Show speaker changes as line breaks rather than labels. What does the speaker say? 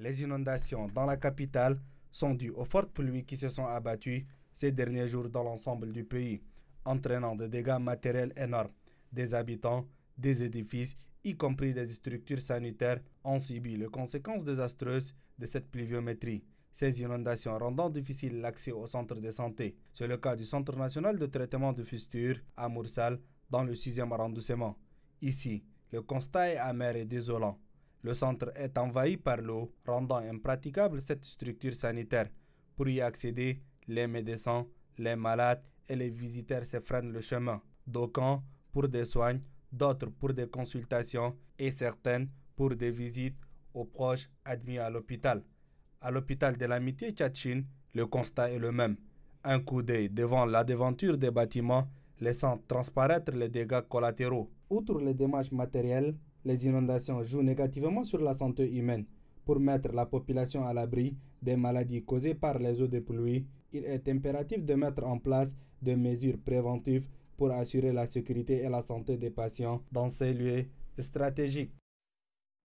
Les inondations dans la capitale sont dues aux fortes pluies qui se sont abattues ces derniers jours dans l'ensemble du pays, entraînant des dégâts matériels énormes. Des habitants, des édifices, y compris des structures sanitaires, ont subi les conséquences désastreuses de cette pluviométrie. Ces inondations rendant difficile l'accès au centre de santé. C'est le cas du Centre national de traitement de fistures à Moursal, dans le 6e arrondissement. Ici, le constat est amer et désolant. Le centre est envahi par l'eau, rendant impraticable cette structure sanitaire. Pour y accéder, les médecins, les malades et les visiteurs se freinent le chemin. D'aucuns pour des soins, d'autres pour des consultations et certaines pour des visites aux proches admis à l'hôpital. À l'hôpital de l'amitié Tchatchine, le constat est le même. Un coup d'œil devant la devanture des bâtiments, laissant transparaître les dégâts collatéraux. Outre les démarches matériels, les inondations jouent négativement sur la santé humaine. Pour mettre la population à l'abri des maladies causées par les eaux de pluie, il est impératif de mettre en place des mesures préventives pour assurer la sécurité et la santé des patients dans ces lieux stratégiques.